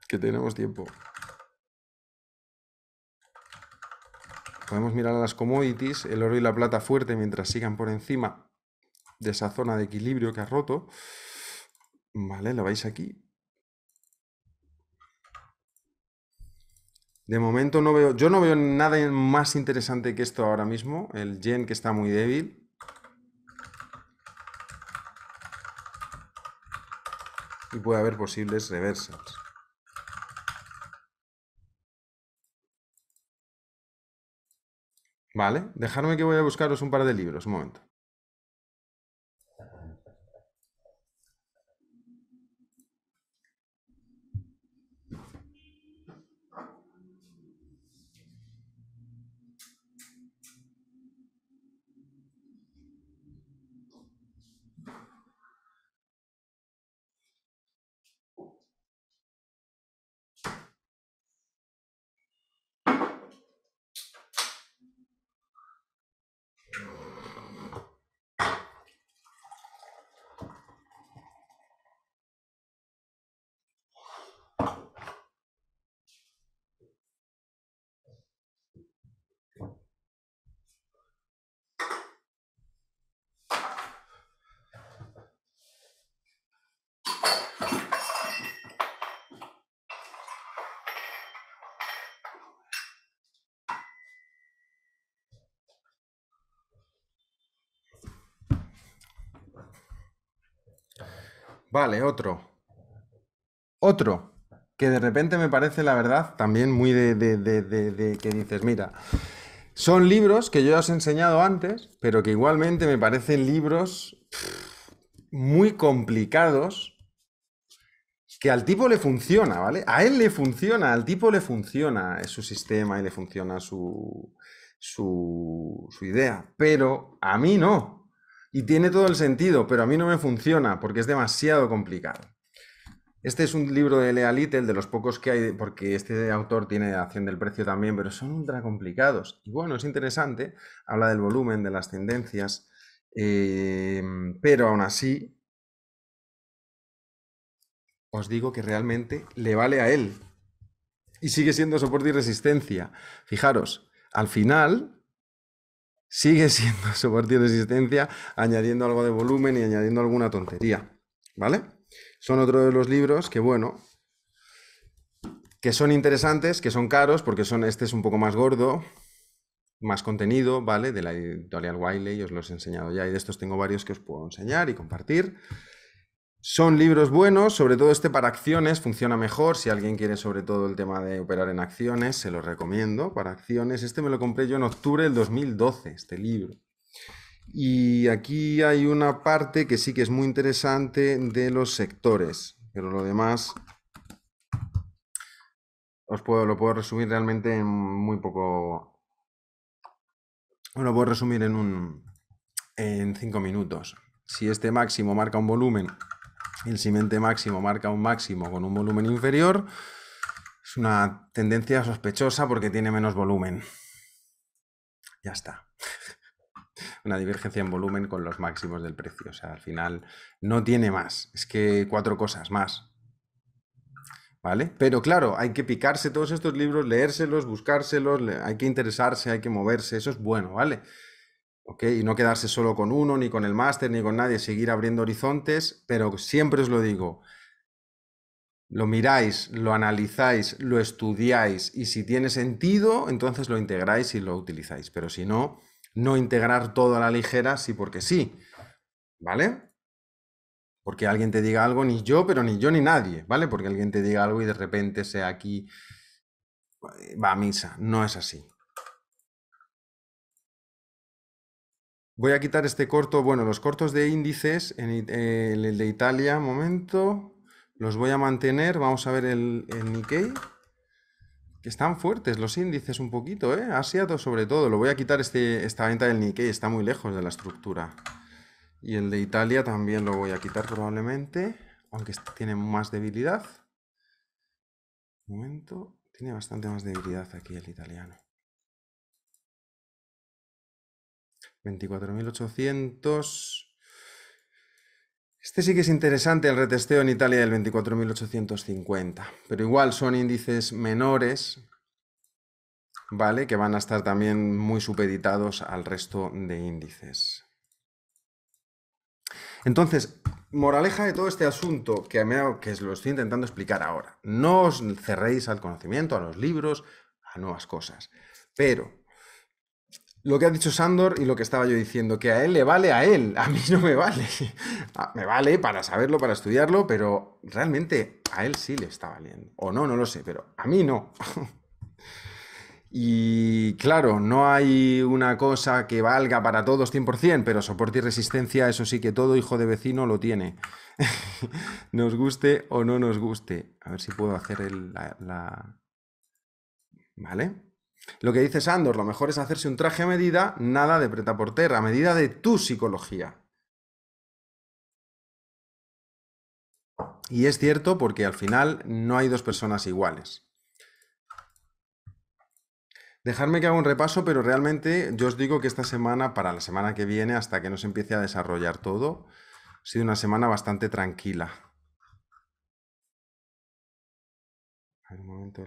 que tenemos tiempo. Podemos mirar a las commodities, el oro y la plata fuerte mientras sigan por encima de esa zona de equilibrio que ha roto. Vale, lo veis aquí. De momento no veo, yo no veo nada más interesante que esto ahora mismo. El yen que está muy débil, y puede haber posibles reversas. ¿Vale? Dejadme que voy a buscaros un par de libros, un momento. Vale, otro. Otro, que de repente me parece, la verdad, también muy de, que dices, mira, son libros que yo ya os he enseñado antes, pero que igualmente me parecen libros muy complicados que al tipo le funciona, ¿vale? A él le funciona, al tipo le funciona su sistema y le funciona su, su idea, pero a mí no. Y tiene todo el sentido, pero a mí no me funciona porque es demasiado complicado. Este es un libro de Lea Little, de los pocos que hay, porque este autor tiene acción del precio también, pero son ultra complicados. Y bueno, es interesante, habla del volumen, de las tendencias, eh, pero aún así, os digo que realmente le vale a él. Y sigue siendo soporte y resistencia. Fijaros, al final sigue siendo su partido de existencia, añadiendo algo de volumen y añadiendo alguna tontería. ¿Vale? Son otro de los libros que, bueno, que son interesantes, que son caros, porque son, este es un poco más gordo, más contenido, ¿vale? De la editorial Wiley, os los he enseñado ya, y de estos tengo varios que os puedo enseñar y compartir. Son libros buenos, sobre todo este para acciones, funciona mejor. Si alguien quiere sobre todo el tema de operar en acciones, se lo recomiendo para acciones. Este me lo compré yo en octubre del 2012, este libro. Y aquí hay una parte que sí que es muy interesante de los sectores, pero lo demás os puedo, lo puedo resumir realmente en muy poco. Lo puedo resumir en un en cinco minutos. Si este máximo marca un volumen el simente máximo marca un máximo con un volumen inferior, es una tendencia sospechosa porque tiene menos volumen. Ya está. Una divergencia en volumen con los máximos del precio. O sea, al final no tiene más. Es que cuatro cosas más. ¿Vale? Pero claro, hay que picarse todos estos libros, leérselos, buscárselos, hay que interesarse, hay que moverse. Eso es bueno, ¿vale? y no quedarse solo con uno, ni con el máster, ni con nadie, seguir abriendo horizontes, pero siempre os lo digo, lo miráis, lo analizáis, lo estudiáis y si tiene sentido, entonces lo integráis y lo utilizáis, pero si no, no integrar todo a la ligera, sí porque sí, ¿vale? Porque alguien te diga algo, ni yo, pero ni yo ni nadie, ¿vale? Porque alguien te diga algo y de repente sea aquí, eh, va a misa, no es así, Voy a quitar este corto, bueno, los cortos de índices, en, el de Italia, momento, los voy a mantener, vamos a ver el, Nikkei, que están fuertes los índices un poquito, ¿eh? Asia sobre todo, lo voy a quitar este, esta venta del Nikkei, está muy lejos de la estructura. Y el de Italia también lo voy a quitar probablemente, aunque tiene más debilidad. momento, tiene bastante más debilidad aquí el italiano. 24.800. Este sí que es interesante, el retesteo en Italia del 24.850. Pero igual son índices menores, ¿vale? Que van a estar también muy supeditados al resto de índices. Entonces, moraleja de todo este asunto que, me que lo estoy intentando explicar ahora. No os cerréis al conocimiento, a los libros, a nuevas cosas. Pero lo que ha dicho Sandor y lo que estaba yo diciendo, que a él le vale a él, a mí no me vale. Ah, me vale para saberlo, para estudiarlo, pero realmente a él sí le está valiendo. O no, no lo sé, pero a mí no. Y claro, no hay una cosa que valga para todos 100%, pero soporte y resistencia, eso sí que todo hijo de vecino lo tiene. nos guste o no nos guste. A ver si puedo hacer el, la, la... ¿Vale? Lo que dice Sandor, lo mejor es hacerse un traje a medida, nada de preta por terra, a medida de tu psicología. Y es cierto porque al final no hay dos personas iguales. Dejarme que haga un repaso, pero realmente yo os digo que esta semana, para la semana que viene, hasta que no se empiece a desarrollar todo, ha sido una semana bastante tranquila. A un momento,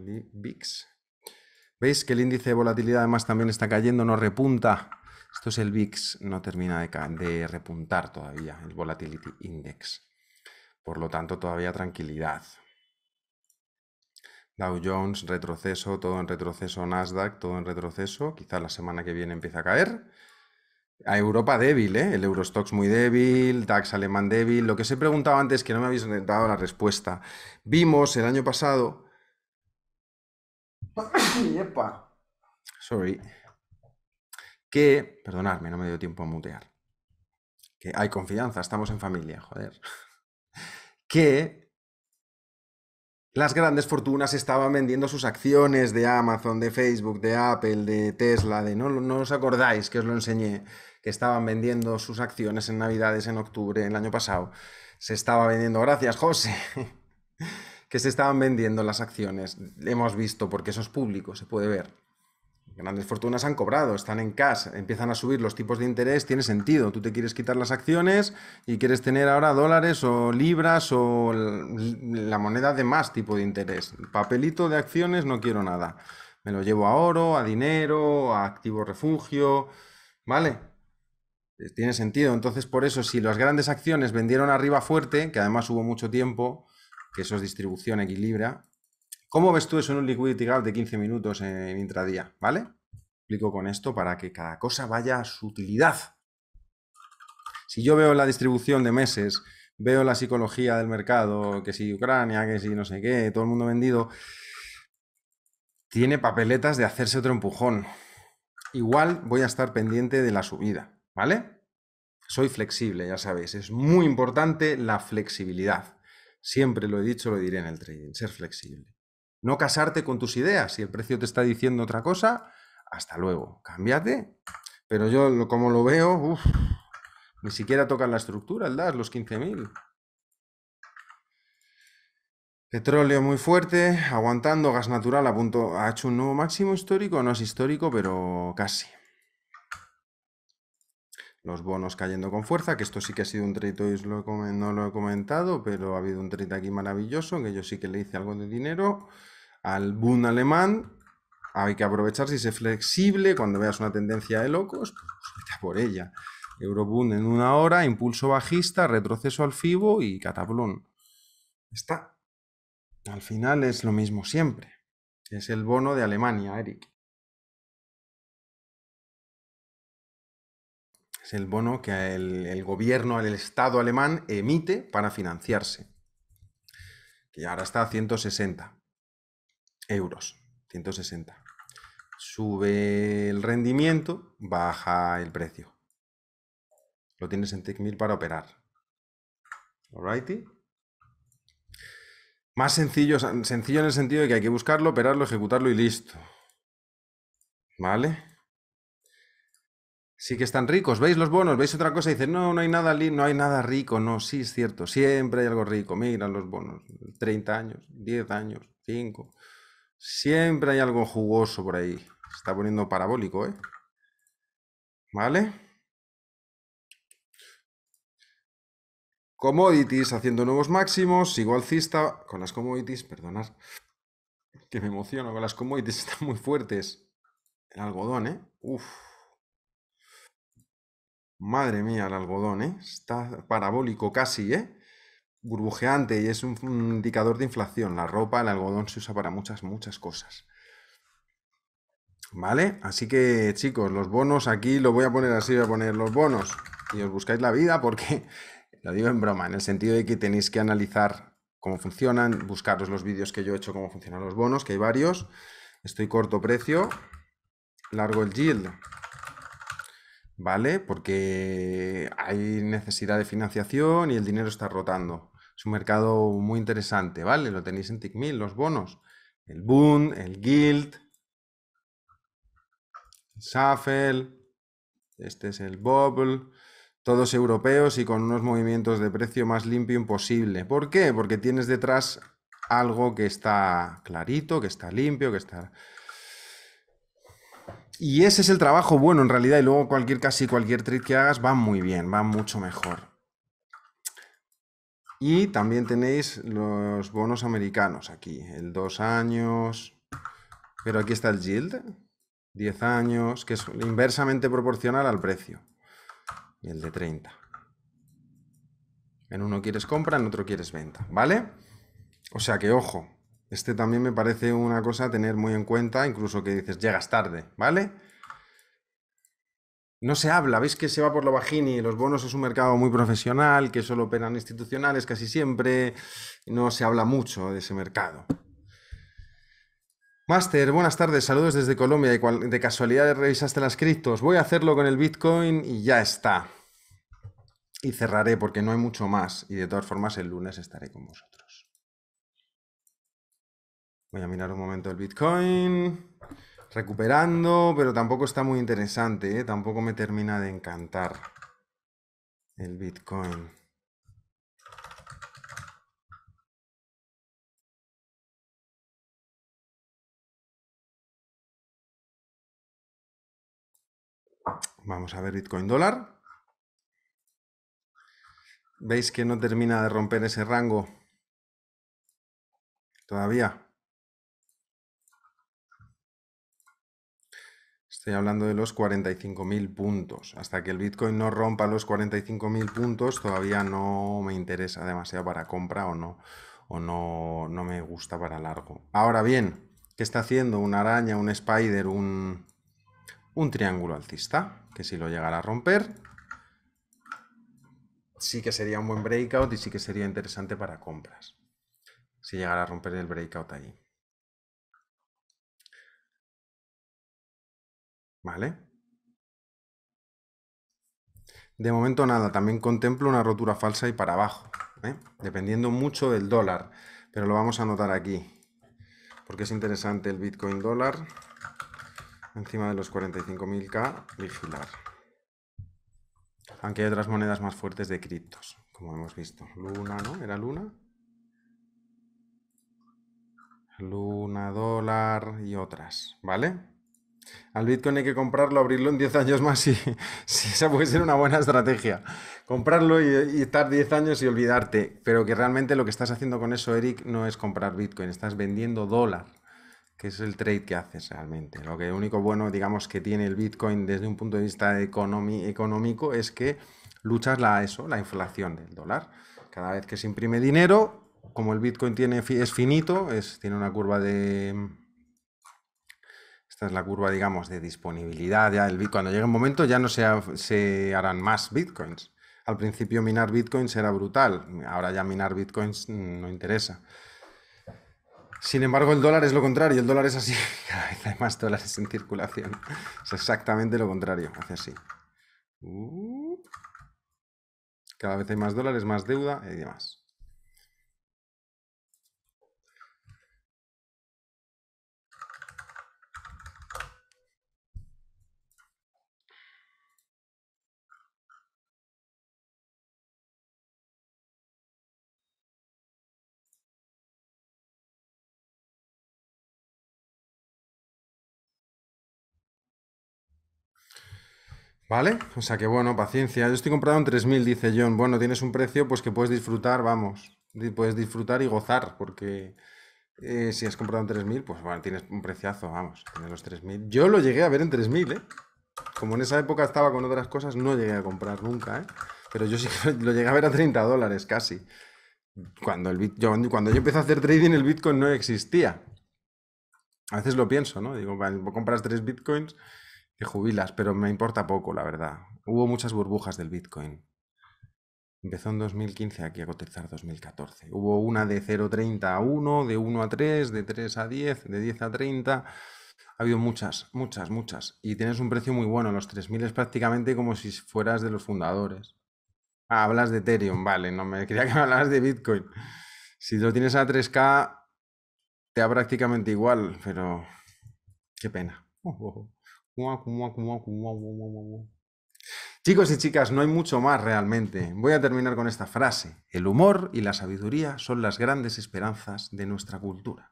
¿Veis que el índice de volatilidad además también está cayendo, no repunta? Esto es el VIX, no termina de, repuntar todavía, el Volatility Index. Por lo tanto, todavía tranquilidad. Dow Jones, retroceso, todo en retroceso, Nasdaq, todo en retroceso. Quizá la semana que viene empiece a caer. A Europa débil, ¿eh? el Eurostox muy débil, DAX alemán débil. Lo que os he preguntado antes, que no me habéis dado la respuesta. Vimos el año pasado Sorry. Que, perdonadme, no me dio tiempo a mutear. Que hay confianza, estamos en familia, joder. Que las grandes fortunas estaban vendiendo sus acciones de Amazon, de Facebook, de Apple, de Tesla, de no, no os acordáis que os lo enseñé, que estaban vendiendo sus acciones en Navidades, en octubre, el año pasado. Se estaba vendiendo, gracias José. que se estaban vendiendo las acciones. Hemos visto, porque eso es público, se puede ver. Grandes fortunas han cobrado, están en cash, empiezan a subir los tipos de interés, tiene sentido. Tú te quieres quitar las acciones y quieres tener ahora dólares o libras o la moneda de más tipo de interés. Papelito de acciones, no quiero nada. Me lo llevo a oro, a dinero, a activo refugio, ¿vale? Tiene sentido. Entonces, por eso, si las grandes acciones vendieron arriba fuerte, que además hubo mucho tiempo, que eso es distribución equilibra. ¿Cómo ves tú eso en un liquidity gap de 15 minutos en intradía? ¿Vale? Explico con esto para que cada cosa vaya a su utilidad. Si yo veo la distribución de meses, veo la psicología del mercado, que si Ucrania, que si no sé qué, todo el mundo vendido, tiene papeletas de hacerse otro empujón. Igual voy a estar pendiente de la subida, ¿vale? Soy flexible, ya sabéis, es muy importante la flexibilidad. Siempre lo he dicho, lo diré en el trading, ser flexible. No casarte con tus ideas. Si el precio te está diciendo otra cosa, hasta luego, cámbiate. Pero yo, como lo veo, ni siquiera toca la estructura, el DAS, los 15.000. Petróleo muy fuerte, aguantando, gas natural a punto. ¿Ha hecho un nuevo máximo histórico? No es histórico, pero casi los bonos cayendo con fuerza, que esto sí que ha sido un trito y lo no lo he comentado, pero ha habido un trito aquí maravilloso, que yo sí que le hice algo de dinero al boom alemán. Hay que aprovechar si es flexible, cuando veas una tendencia de locos, pues por ella. Euroboom en una hora, impulso bajista, retroceso al FIBO y catablón. Está. Al final es lo mismo siempre. Es el bono de Alemania, Eric. Es el bono que el, gobierno, el Estado alemán emite para financiarse. Que ahora está a 160 euros. 160. Sube el rendimiento, baja el precio. Lo tienes en TechMill para operar. Alrighty. Más sencillo, sencillo en el sentido de que hay que buscarlo, operarlo, ejecutarlo y listo. ¿Vale? Sí que están ricos, veis los bonos, veis otra cosa dice dicen, no, no hay nada no hay nada rico, no, sí es cierto, siempre hay algo rico, mira los bonos, 30 años, 10 años, 5, siempre hay algo jugoso por ahí, Se está poniendo parabólico, ¿eh? ¿Vale? Commodities haciendo nuevos máximos, sigo alcista con las commodities, perdonad, que me emociono con las commodities, están muy fuertes, el algodón, ¿eh? Uf. Madre mía, el algodón, ¿eh? Está parabólico casi, ¿eh? Burbujeante y es un indicador de inflación. La ropa, el algodón se usa para muchas, muchas cosas. ¿Vale? Así que, chicos, los bonos aquí lo voy a poner así, voy a poner los bonos y os buscáis la vida porque, lo digo en broma, en el sentido de que tenéis que analizar cómo funcionan, buscaros los vídeos que yo he hecho cómo funcionan los bonos, que hay varios. Estoy corto precio, largo el yield, ¿vale? Porque hay necesidad de financiación y el dinero está rotando. Es un mercado muy interesante, ¿vale? Lo tenéis en Tickmill los bonos. El Bund, el Guild, el SAFEL, este es el Bubble, todos europeos y con unos movimientos de precio más limpio imposible. ¿Por qué? Porque tienes detrás algo que está clarito, que está limpio, que está y ese es el trabajo bueno en realidad. Y luego cualquier, casi cualquier trick que hagas va muy bien, va mucho mejor. Y también tenéis los bonos americanos aquí. El 2 años. Pero aquí está el yield. 10 años, que es inversamente proporcional al precio. Y el de 30. En uno quieres compra, en otro quieres venta. ¿Vale? O sea que, ojo, este también me parece una cosa a tener muy en cuenta, incluso que dices, llegas tarde, ¿vale? No se habla, veis que se va por lo bajini, los bonos es un mercado muy profesional, que solo operan institucionales casi siempre, no se habla mucho de ese mercado. Master, buenas tardes, saludos desde Colombia, de, de casualidad revisaste las criptos, voy a hacerlo con el Bitcoin y ya está. Y cerraré porque no hay mucho más y de todas formas el lunes estaré con vosotros. Voy a mirar un momento el Bitcoin. Recuperando, pero tampoco está muy interesante, ¿eh? tampoco me termina de encantar el Bitcoin. Vamos a ver Bitcoin dólar. ¿Veis que no termina de romper ese rango? Todavía. Estoy hablando de los 45.000 puntos. Hasta que el Bitcoin no rompa los 45.000 puntos, todavía no me interesa demasiado para compra o no, o no, no me gusta para largo. Ahora bien, ¿qué está haciendo? Una araña, un spider, un, un triángulo alcista, que si lo llegara a romper, sí que sería un buen breakout y sí que sería interesante para compras. Si llegara a romper el breakout ahí. ¿Vale? De momento nada, también contemplo una rotura falsa y para abajo, ¿eh? dependiendo mucho del dólar, pero lo vamos a notar aquí, porque es interesante el Bitcoin dólar encima de los 45.000K vigilar. Aunque hay otras monedas más fuertes de criptos, como hemos visto. Luna, ¿no? ¿Era Luna? Luna, dólar y otras, ¿vale? Al Bitcoin hay que comprarlo, abrirlo en 10 años más y si esa puede ser una buena estrategia. Comprarlo y, estar 10 años y olvidarte. Pero que realmente lo que estás haciendo con eso, Eric, no es comprar Bitcoin, estás vendiendo dólar, que es el trade que haces realmente. Lo que único bueno, digamos, que tiene el Bitcoin desde un punto de vista económico es que luchas la, eso, la inflación del dólar. Cada vez que se imprime dinero, como el Bitcoin tiene, es finito, es, tiene una curva de esta es la curva, digamos, de disponibilidad. Ya el Cuando llegue un momento ya no se, se harán más Bitcoins. Al principio minar Bitcoins era brutal. Ahora ya minar Bitcoins no interesa. Sin embargo, el dólar es lo contrario. El dólar es así. Cada vez hay más dólares en circulación. Es exactamente lo contrario. Hace así. Uh. Cada vez hay más dólares, más deuda y demás. ¿Vale? O sea que bueno, paciencia. Yo estoy comprado en 3.000, dice John. Bueno, tienes un precio pues que puedes disfrutar, vamos. Puedes disfrutar y gozar, porque eh, si has comprado en 3.000, pues bueno, tienes un preciazo, vamos. Tienes los 3.000. Yo lo llegué a ver en 3.000, ¿eh? Como en esa época estaba con otras cosas, no llegué a comprar nunca, ¿eh? Pero yo sí lo llegué a ver a 30 dólares casi. Cuando, el yo, cuando yo empecé a hacer trading, el Bitcoin no existía. A veces lo pienso, ¿no? Digo, compras tres Bitcoins te jubilas, pero me importa poco, la verdad. Hubo muchas burbujas del Bitcoin. Empezó en 2015 aquí a cotizar 2014. Hubo una de 0,30 a 1, de 1 a 3, de 3 a 10, de 10 a 30. Ha habido muchas, muchas, muchas. Y tienes un precio muy bueno. Los 3.000 es prácticamente como si fueras de los fundadores. Ah, hablas de Ethereum, vale. No me quería que me hablas de Bitcoin. Si lo tienes a 3K, te da prácticamente igual, pero qué pena. Chicos y chicas, no hay mucho más realmente. Voy a terminar con esta frase. El humor y la sabiduría son las grandes esperanzas de nuestra cultura.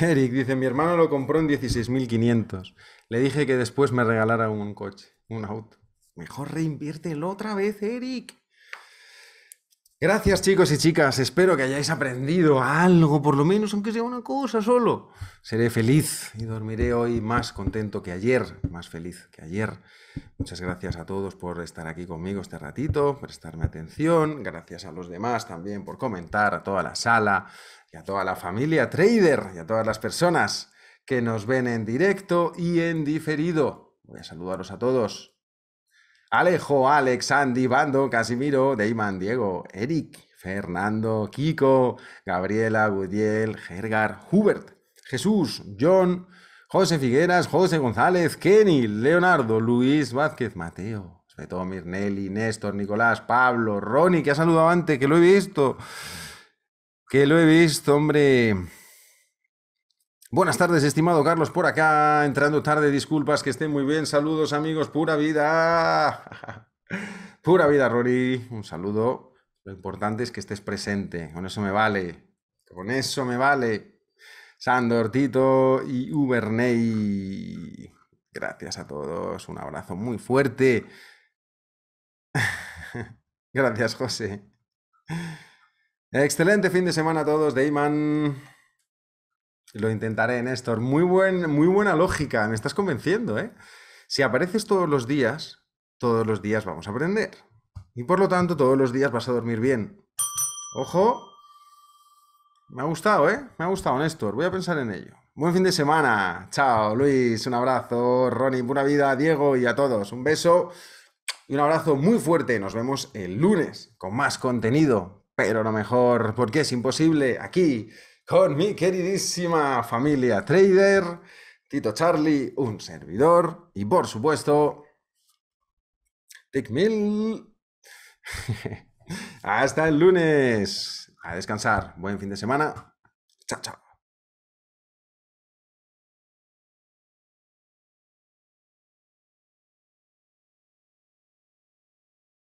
Eric dice, mi hermano lo compró en 16.500. Le dije que después me regalara un coche, un auto. Mejor reinviértelo otra vez, Eric. Gracias chicos y chicas, espero que hayáis aprendido algo, por lo menos aunque sea una cosa solo. Seré feliz y dormiré hoy más contento que ayer, más feliz que ayer. Muchas gracias a todos por estar aquí conmigo este ratito, prestarme atención, gracias a los demás también por comentar, a toda la sala y a toda la familia trader y a todas las personas que nos ven en directo y en diferido. Voy a saludaros a todos. Alejo, Alex, Andy, Bando, Casimiro, Dayman, Diego, Eric, Fernando, Kiko, Gabriela, Gudiel, Gergar, Hubert, Jesús, John, José Figueras, José González, Kenny, Leonardo, Luis Vázquez, Mateo, Svetomir, todo Néstor, Nicolás, Pablo, Ronnie, que ha saludado antes, que lo he visto. Que lo he visto, hombre. Buenas tardes, estimado Carlos, por acá, entrando tarde, disculpas, que estén muy bien, saludos amigos, pura vida. Pura vida, Rory, un saludo. Lo importante es que estés presente, con eso me vale, con eso me vale. Sandor, Tito y Uberney, gracias a todos, un abrazo muy fuerte. Gracias, José. Excelente fin de semana a todos de lo intentaré, Néstor. Muy, buen, muy buena lógica, me estás convenciendo, ¿eh? Si apareces todos los días, todos los días vamos a aprender. Y por lo tanto, todos los días vas a dormir bien. Ojo. Me ha gustado, ¿eh? Me ha gustado, Néstor. Voy a pensar en ello. Buen fin de semana. Chao, Luis. Un abrazo. Ronnie, buena vida. Diego y a todos. Un beso y un abrazo muy fuerte. Nos vemos el lunes con más contenido. Pero lo mejor, porque es imposible aquí con mi queridísima familia trader, Tito Charlie, un servidor y por supuesto, Mill. Hasta el lunes. A descansar. Buen fin de semana. Chao, chao.